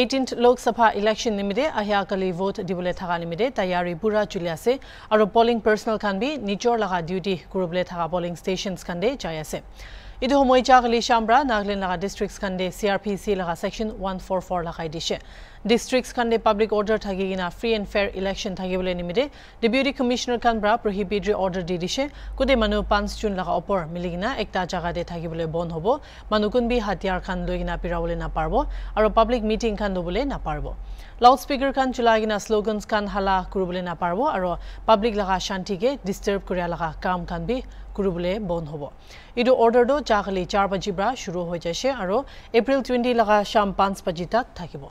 eighteenth লোক সভা election নিমিত্তে আহিয়াকালি ভোট দিবলে থাকা নিমিত্তে তৈয়ারী পুরা চলি আছে আর পলিং পার্সনেল খান বি নিজের লগা ডিউটি করবলে থাকা পলিং ষ্টেশ্যনস খান যায় আছে ইটো সময় গলি চাম্ৰা নাগালেণ্ড লগা ডিষ্ট্ৰিক্টছ খান্দে চি আৰ পি চি লগা ছেকশ্যন ওৱান ফ'ৰ ফ'ৰ লগাই দিছে ডিষ্ট্ৰিক্টছ খান্দে পাব্লিক অৰ্ডাৰ থাকি কিনে ফ্ৰী এণ্ড ফেয়াৰ ইলেকশ্যন থাকিবলৈ নিমিত্তে ডেপুটি কমিশ্যনাৰ খান্দ্ৰা প্ৰহিপিডৰি অৰ্ডাৰ দি দিছে গোটেই মানুহ পাঁচ জুন লগা ওপৰ মিলি কিনে একটা জেগাতে থাকিবলৈ বন্ধ হ'ব মানুহ কোনবি হাতিয়াৰ খান লৈ কিনে পিৰাবলৈ নাপাৰিব আৰু পাব্লিক মিটিং খান ল'বলৈ নাপাৰিব লাউড স্পীকাৰ খান চলাই কিনে শ্লোগনছ খান হালা কৰিবলৈ নাপাৰিব আৰু পাব্লিক লগা শান্তিকে ডিষ্টাৰ্ব কৰা লগা কাম খান বি কৰিবলৈ বন্ধ হ'ব এইটো অৰ্ডাৰটো জাগলি চার বাজিৰ পৰা শুৰু হৈ যাইছে আৰু এপ্ৰিল টুৱেণ্টি লগা শ্যাম পাঁচ বাজি তাক থাকিব